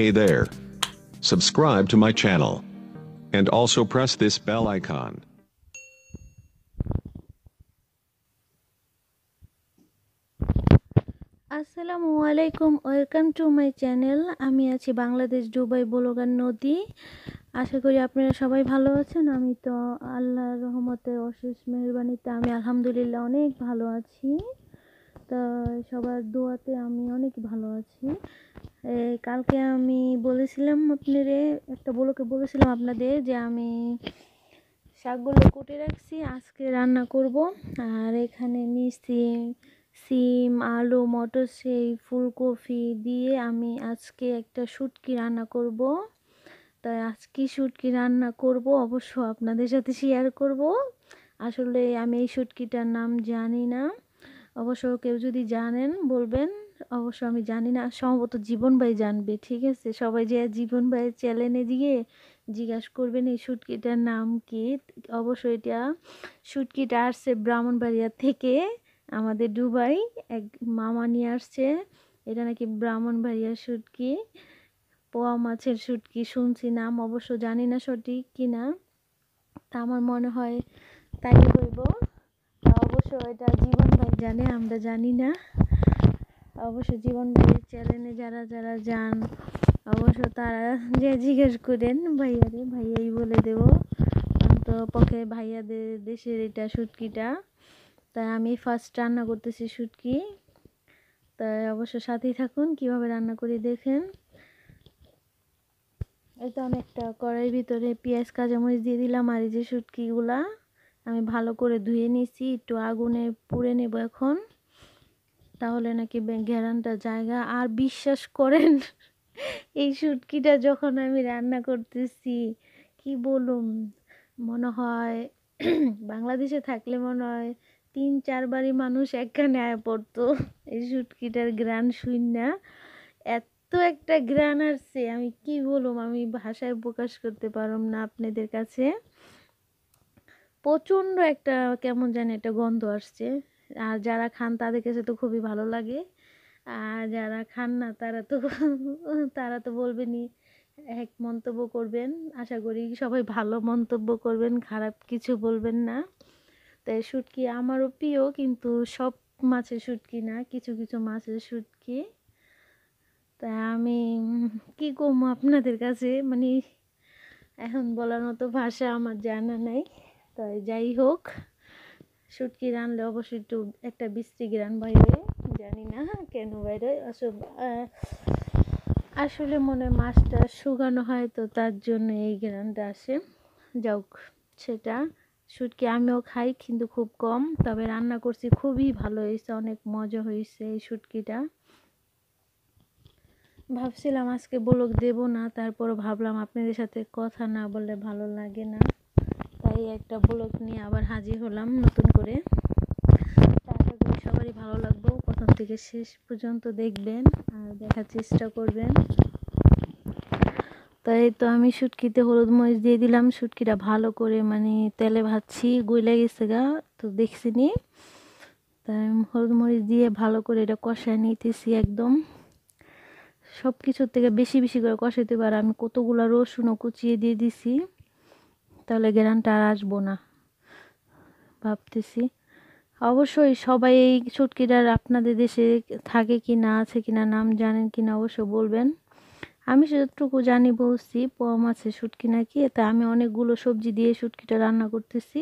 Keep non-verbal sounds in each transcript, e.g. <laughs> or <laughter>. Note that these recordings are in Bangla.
Hey there. Subscribe to my channel. And also press this bell icon. আসসালামু আলাইকুম ওয়েলকাম টু মাই চ্যানেল আমি আছি বাংলাদেশ ডুবাই বলোগান নদী আশা করি আপনারা সবাই ভালো আছেন আমি তো আল্লাহর রহমতে অশেষ মেহরবানিতে আমি আলহামদুলিল্লাহ অনেক ভালো আছি তা সবার দোয়াতে আমি অনেক ভালো আছি কালকে আমি বলেছিলাম আপনারে একটা বলোকে বলেছিলাম আপনাদের যে আমি শাকগুলো কুটে রাখছি আজকে রান্না করব আর এখানে নিয়েছি সিম আলু সেই ফুলকপি দিয়ে আমি আজকে একটা সুটকি রান্না করব তাই আজকে সুটকি রান্না করব অবশ্য আপনাদের সাথে শেয়ার করব আসলে আমি এই সুটকিটার নাম জানি না অবশ্য কেউ যদি জানেন বলবেন অবশ্য আমি জানি না সম্ভবত জীবন ভাই জানবে ঠিক আছে সবাই যে জীবন ভাইয়ের চ্যানেলে গিয়ে জিজ্ঞাসা করবেন এই সুটকিটার নাম কি অবশ্য এটা শুটকিটা আসছে ব্রাহ্মণবাড়িয়া থেকে আমাদের দুবাই এক মামা নিয়ে আসছে এটা নাকি ব্রাহ্মণবাড়িয়ার শুটকি পোয়া মাছের শুটকি শুনছি নাম অবশ্য জানি না সঠিক কি না তা আমার মনে হয় তাই হইব অবশ্য এটা জীবন ভাই জানে আমরা জানি না অবশ্য জীবন চ্যানেলে যারা যারা যান অবশ্য তারা যে জিজ্ঞেস করেন ভাইয়া ভাইয়া ভাইয়াই বলে দেব তো পক্ষে ভাইয়াদের দেশের এটা শুটকিটা তাই আমি ফার্স্ট রান্না করতেছি শুটকি তাই অবশ্য সাথেই থাকুন কিভাবে রান্না করে দেখেন এই তো অনেকটা কড়াইয়ের ভিতরে পেঁয়াজ কাঁচামরিচ দিয়ে দিলাম আর এই যে শুটকিগুলা আমি ভালো করে ধুয়ে নিয়েছি একটু আগুনে পুড়ে নেব এখন তাহলে নাকি ঘেরানটা জায়গা আর বিশ্বাস করেন এই শুটকিটা যখন আমি রান্না করতেছি কি বলুম মনে হয় <clears throat> বাংলাদেশে থাকলে মনে হয় তিন চারবারই মানুষ একখানে আয় পড়তো এই শুটকিটার গ্রান শুন না এত একটা গ্রান আসছে আমি কি বলুম আমি ভাষায় প্রকাশ করতে পারম না আপনাদের কাছে প্রচণ্ড একটা কেমন জানি একটা গন্ধ আসছে আর যারা খান তাদের কাছে তো খুবই ভালো লাগে আর যারা খান না তারা তো <laughs> তারা তো বলবেনই এক মন্তব্য করবেন আশা করি সবাই ভালো মন্তব্য করবেন খারাপ কিছু বলবেন না তাই শুটকি আমারও প্রিয় কিন্তু সব মাছের শুটকি না কিছু কিছু মাছের শুটকি তা আমি কি কমো আপনাদের কাছে মানে এখন বলার মতো ভাষা আমার জানা নাই তাই যাই হোক শুটকি রানলে অবশ্যই একটু একটা বিশ্রী গ্রান বাইরে জানি না কেন বাইরে আসব আসলে মনে মাছটা শুকানো হয় তো তার জন্য এই গ্রানটা আসে যাওক সেটা শুটকি আমিও খাই কিন্তু খুব কম তবে রান্না করছি খুবই ভালো হয়েছে অনেক মজা হয়েছে এই শুটকিটা ভাবছিলাম আজকে বলক দেব না তারপর ভাবলাম আপনাদের সাথে কথা না বললে ভালো লাগে না এই একটা ব্লগ নিয়ে আবার হাজির হলাম নতুন করে আশা করি সবারই ভালো লাগবে প্রথম থেকে শেষ পর্যন্ত দেখবেন আর দেখার চেষ্টা করবেন তাই তো আমি শুটকিতে হলুদ মরিচ দিয়ে দিলাম শুটকিটা ভালো করে মানে তেলে ভাজছি গইলা গেছে গা তো দেখছি নি তাই হলুদ মরিচ দিয়ে ভালো করে এটা কষায় নিতেছি একদম সব কিছুর থেকে বেশি বেশি করে কষাইতে পারে আমি কতগুলো রসুনও কুচিয়ে দিয়ে দিছি তাহলে গ্রানটা আর আসবো না ভাবতেছি অবশ্যই সবাই এই শুটকিটার আপনাদের দেশে থাকে কি না আছে কি না নাম জানেন কি না অবশ্য বলবেন আমি সেটুকু জানি বলছি পম আছে শুটকি নাকি তা আমি অনেকগুলো সবজি দিয়ে শুটকিটা রান্না করতেছি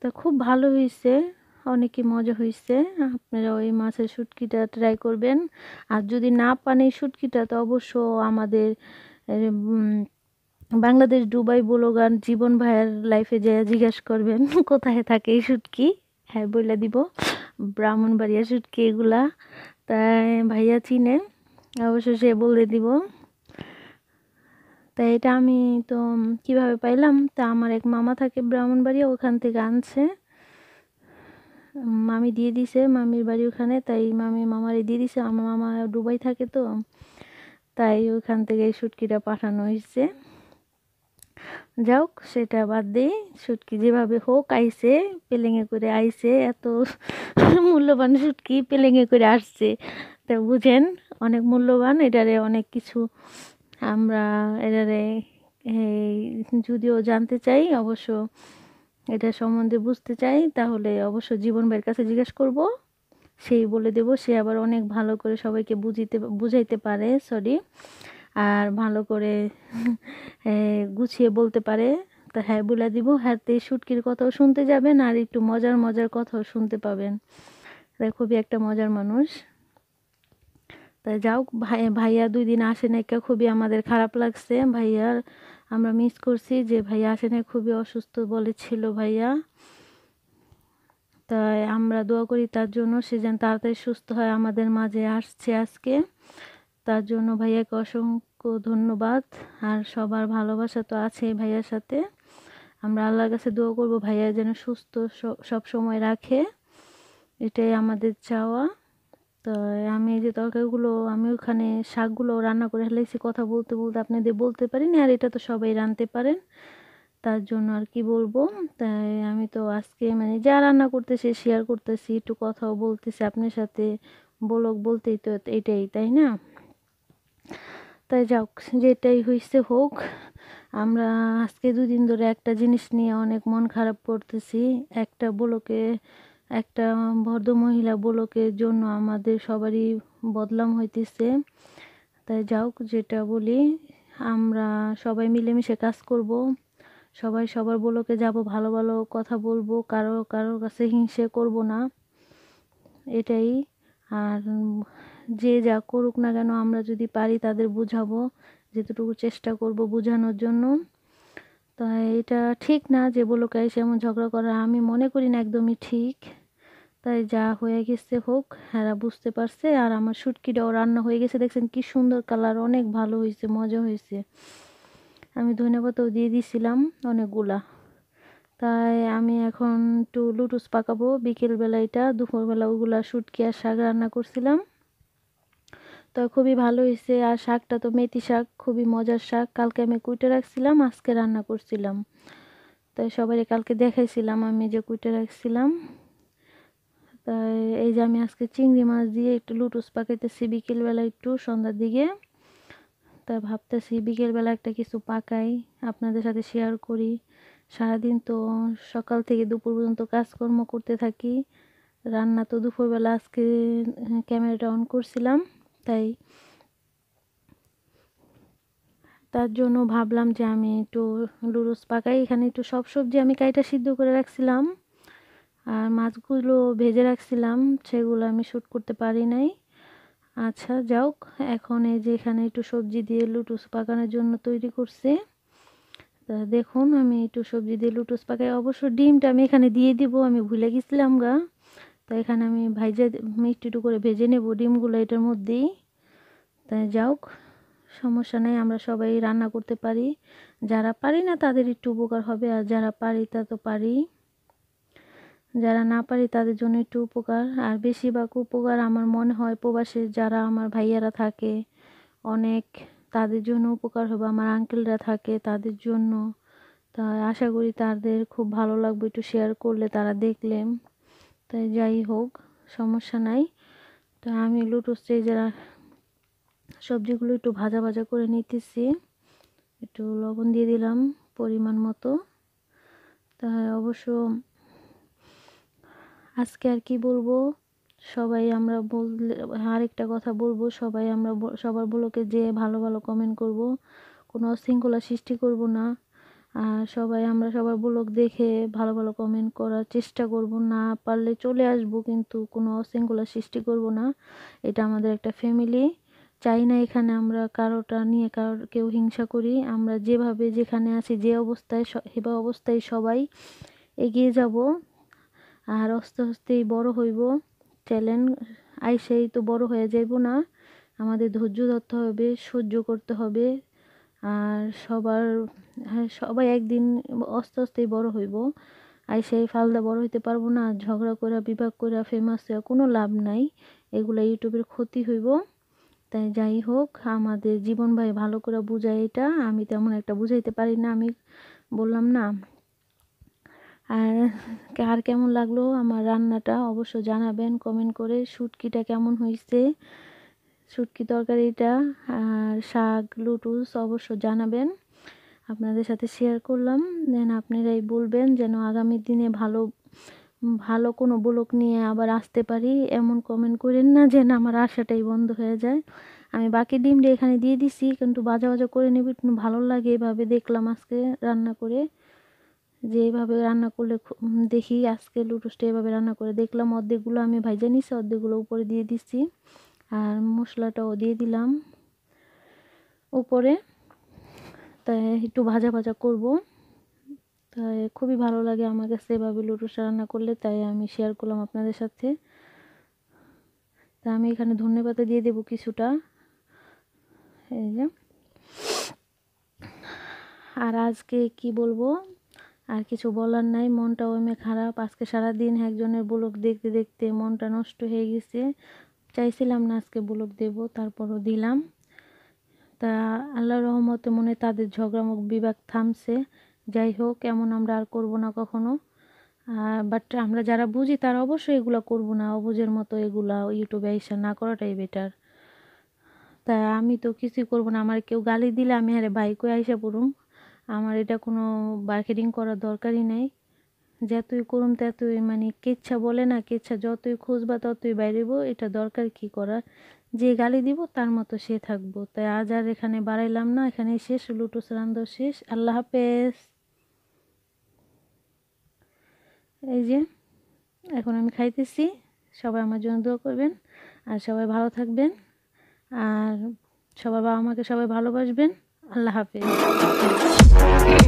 তা খুব ভালো হয়েছে অনেকই মজা হয়েছে আপনারা ওই মাছের শুটকিটা ট্রাই করবেন আর যদি না পান এই শুটকিটা তো অবশ্য আমাদের বাংলাদেশ দুবাই গান জীবন ভাইয়ের লাইফে যে জিজ্ঞাসা করবেন <laughs> কোথায় থাকে এই সুটকি হ্যাঁ বইলা দিব ব্রাহ্মণবাড়িয়া সুটকি এগুলা তাই ভাইয়া চিনে অবশ্য সে বলে দিব তাই এটা আমি তো কিভাবে পাইলাম তা আমার এক মামা থাকে ব্রাহ্মণবাড়িয়া ওখান থেকে আনছে মামি দিয়ে দিছে মামির বাড়ি ওখানে তাই মামি মামারে দিয়ে দিছে আমার মামা দুবাই থাকে তো তাই ওখান থেকে এই সুটকিটা পাঠানো হয়েছে যাওক সেটা বাদ দিই শুটকি যেভাবে হোক আইসে পেলেঙে করে আইসে এত মূল্যবান শুটকি পেলেঙে করে আসছে তা বুঝেন অনেক মূল্যবান এটারে অনেক কিছু আমরা এটারে যদিও জানতে চাই অবশ্য এটা সম্বন্ধে বুঝতে চাই তাহলে অবশ্য জীবন ভাইয়ের কাছে জিজ্ঞেস করব সেই বলে দেব সে আবার অনেক ভালো করে সবাইকে বুঝিতে বুঝাইতে পারে সরি আর ভালো করে গুছিয়ে বলতে পারে তা হ্যাঁ বলে দিব হ্যাঁতে শুটকির কথাও শুনতে যাবেন আর একটু মজার মজার কথাও শুনতে পাবেন তাই খুবই একটা মজার মানুষ তাই যাও ভাই ভাইয়া দুই দিন আসে না খুবই আমাদের খারাপ লাগছে ভাইয়ার আমরা মিস করছি যে ভাইয়া আসে না খুবই অসুস্থ বলেছিল ভাইয়া তাই আমরা দোয়া করি তার জন্য সে যেন তাড়াতাড়ি সুস্থ হয় আমাদের মাঝে আসছে আজকে তার জন্য ভাইয়াকে অসংখ্য ধন্যবাদ আর সবার ভালোবাসা তো আছে ভাইয়ার সাথে আমরা আল্লাহর কাছে দোয়া করব ভাইয়া যেন সুস্থ সব সময় রাখে এটাই আমাদের চাওয়া তো আমি যে তরকারিগুলো আমি ওখানে শাকগুলো রান্না করে ফেলেছি কথা বলতে বলতে আপনাদের বলতে পারিনি আর এটা তো সবাই রাঁধতে পারেন তার জন্য আর কি বলবো তাই আমি তো আজকে মানে যা রান্না করতেছি শেয়ার করতেছি একটু কথাও বলতেছি আপনার সাথে বলক বলতেই তো এটাই তাই না তাই যাক যেটাই হয়েছে হোক আমরা আজকে দুদিন ধরে একটা জিনিস নিয়ে অনেক মন খারাপ করতেছি একটা বলোকে একটা ভদ্র মহিলা বলকের জন্য আমাদের সবারই বদলাম হইতেছে তাই যাক যেটা বলি আমরা সবাই মিলেমিশে কাজ করব সবাই সবার বলকে যাব ভালো ভালো কথা বলবো কারো কারোর কাছে হিংসে করব না এটাই আর যে যা করুক না কেন আমরা যদি পারি তাদের বুঝাবো যেতটুকু চেষ্টা করব বোঝানোর জন্য তো এটা ঠিক না যে বলো কাই এমন ঝগড়া করা আমি মনে করি না একদমই ঠিক তাই যা হয়ে গেছে হোক হ্যাঁ বুঝতে পারছে আর আমার শুটকিটাও রান্না হয়ে গেছে দেখছেন কি সুন্দর কালার অনেক ভালো হয়েছে মজা হয়েছে আমি ধনেপাতাও দিয়ে দিয়েছিলাম অনেকগুলা তাই আমি এখন একটু লুটুস পাকাবো বিকেলবেলা এটা দুপুরবেলা ওগুলা শুটকি আর শাক রান্না করছিলাম তো খুবই ভালো হয়েছে আর শাকটা তো মেথি শাক খুবই মজার শাক কালকে আমি কুইটে রাখছিলাম আজকে রান্না করছিলাম তো সবাই কালকে দেখাইছিলাম আমি যে কুইটে রাখছিলাম তাই এই যে আমি আজকে চিংড়ি মাছ দিয়ে একটু লুটুস পাকাইতেছি বিকেলবেলা একটু সন্ধ্যার দিকে তা ভাবতেছি বিকেলবেলা একটা কিছু পাকাই আপনাদের সাথে শেয়ার করি সারাদিন তো সকাল থেকে দুপুর পর্যন্ত কাজকর্ম করতে থাকি রান্না তো দুপুরবেলা আজকে ক্যামেরাটা অন করছিলাম তাই তার জন্য ভাবলাম যে আমি একটু লুরুস পাকাই এখানে একটু সব সবজি আমি কাইটা সিদ্ধ করে রাখছিলাম আর মাছগুলো ভেজে রাখছিলাম সেগুলো আমি শ্যুট করতে পারি নাই আচ্ছা যাওক এখন এই যে এখানে একটু সবজি দিয়ে লুটুস পাকানোর জন্য তৈরি করছে তা দেখুন আমি একটু সবজি দিয়ে লুটুস পাকাই অবশ্য ডিমটা আমি এখানে দিয়ে দিব আমি ভুলে গেছিলাম গা তো এখানে আমি ভাইজে টু করে ভেজে নেব ডিমগুলো এটার মধ্যেই তাই যাওক সমস্যা নেই আমরা সবাই রান্না করতে পারি যারা পারি না তাদের একটু উপকার হবে আর যারা পারি তা তো পারি যারা না পারি তাদের জন্য একটু উপকার আর বেশিরভাগ উপকার আমার মনে হয় প্রবাসে যারা আমার ভাইয়ারা থাকে অনেক তাদের জন্য উপকার হবে আমার আঙ্কেলরা থাকে তাদের জন্য তা আশা করি তাদের খুব ভালো লাগবে একটু শেয়ার করলে তারা দেখলেন তাই যাই হোক সমস্যা নাই তো আমি লুটো টোস্টে যারা সবজিগুলো একটু ভাজা ভাজা করে নিতেছি একটু লবণ দিয়ে দিলাম পরিমাণ মতো তাই অবশ্য আজকে আর কি বলবো সবাই আমরা বললে আরেকটা কথা বলবো সবাই আমরা সবার বলোকে যে ভালো ভালো কমেন্ট করব কোনো অশৃঙ্খলা সৃষ্টি করব না আর সবাই আমরা সবার ব্লগ দেখে ভালো ভালো কমেন্ট করার চেষ্টা করব না পারলে চলে আসব কিন্তু কোনো অশৃঙ্খলা সৃষ্টি করব না এটা আমাদের একটা ফ্যামিলি চাই না এখানে আমরা কারোটা নিয়ে কারোর কেউ হিংসা করি আমরা যেভাবে যেখানে আছি যে অবস্থায় সেবা অবস্থায় সবাই এগিয়ে যাব আর আস্তে আস্তেই বড় হইব চ্যালেঞ্জ আইসেই তো বড় হয়ে যাইব না আমাদের ধৈর্য ধরতে হবে সহ্য করতে হবে আর সবার হ্যাঁ সবাই একদিন আস্তে আস্তেই বড় হইব আর সেই ফালদা বড় হইতে পারবো না ঝগড়া করা বিভাগ করা ফেমাস হওয়া কোনো লাভ নাই এগুলো ইউটিউবের ক্ষতি হইব তাই যাই হোক আমাদের জীবন ভাই ভালো করে বুঝায় এটা আমি তেমন একটা বুঝাইতে পারি না আমি বললাম না আর আর কেমন লাগলো আমার রান্নাটা অবশ্য জানাবেন কমেন্ট করে শুটকিটা কেমন হয়েছে শুটকি তরকারিটা আর শাক লুটুস অবশ্য জানাবেন আপনাদের সাথে শেয়ার করলাম দেন আপনারাই বলবেন যেন আগামী দিনে ভালো ভালো কোনো ব্লক নিয়ে আবার আসতে পারি এমন কমেন্ট করেন না যেন আমার আশাটাই বন্ধ হয়ে যায় আমি বাকি ডিমটা এখানে দিয়ে দিছি কিন্তু বাজা বাজা করে নেবি ভালো লাগে এভাবে দেখলাম আজকে রান্না করে যে এইভাবে রান্না করলে দেখি আজকে লুটুসটা এভাবে রান্না করে দেখলাম অর্ধেকগুলো আমি ভাইজানিস অর্ধেকগুলো উপরে দিয়ে দিচ্ছি আর মশলাটাও দিয়ে দিলাম উপরে তাই একটু ভাজা ভাজা করব তাই খুবই ভালো লাগে আমার কাছে এভাবে লুটুস রান্না করলে তাই আমি শেয়ার করলাম আপনাদের সাথে তা আমি এখানে ধনে পাতা দিয়ে দেব কিছুটা এই যে আর আজকে কি বলবো আর কিছু বলার নাই মনটাও মেয়ে খারাপ আজকে সারাদিন একজনের ব্লগ দেখতে দেখতে মনটা নষ্ট হয়ে গেছে চাইছিলাম না আজকে ব্লগ দেব তারপরও দিলাম তা আল্লাহ রহমতে মনে তাদের ঝগড়ামুখ বিভাগ থামছে যাই হোক এমন আমরা আর করব না কখনো বাট আমরা যারা বুঝি তারা অবশ্যই এগুলো করব না অবুঝের মতো এগুলা ইউটিউবে এসে না করাটাই বেটার তা আমি তো কিছুই করব না আমার কেউ গালি দিলে আমি আরে বাইকে আইসা পড়ুম আমার এটা কোনো মার্কেটিং করার দরকারই নেই যতই করুম ততই মানে কেচ্ছা বলে না কেচ্ছা যতই খুঁজবা ততই বাইরেব এটা দরকার কি করার যে গালি দিব তার মতো সে থাকবো তাই আজ আর এখানে বাড়াইলাম না এখানে শেষ লুটুস রান্ধ শেষ আল্লাহ হাফেজ এই যে এখন আমি খাইতেছি সবাই আমার জন্য দোয়া করবেন আর সবাই ভালো থাকবেন আর সবাই বাবা আমাকে সবাই ভালোবাসবেন আল্লাহ হাফেজ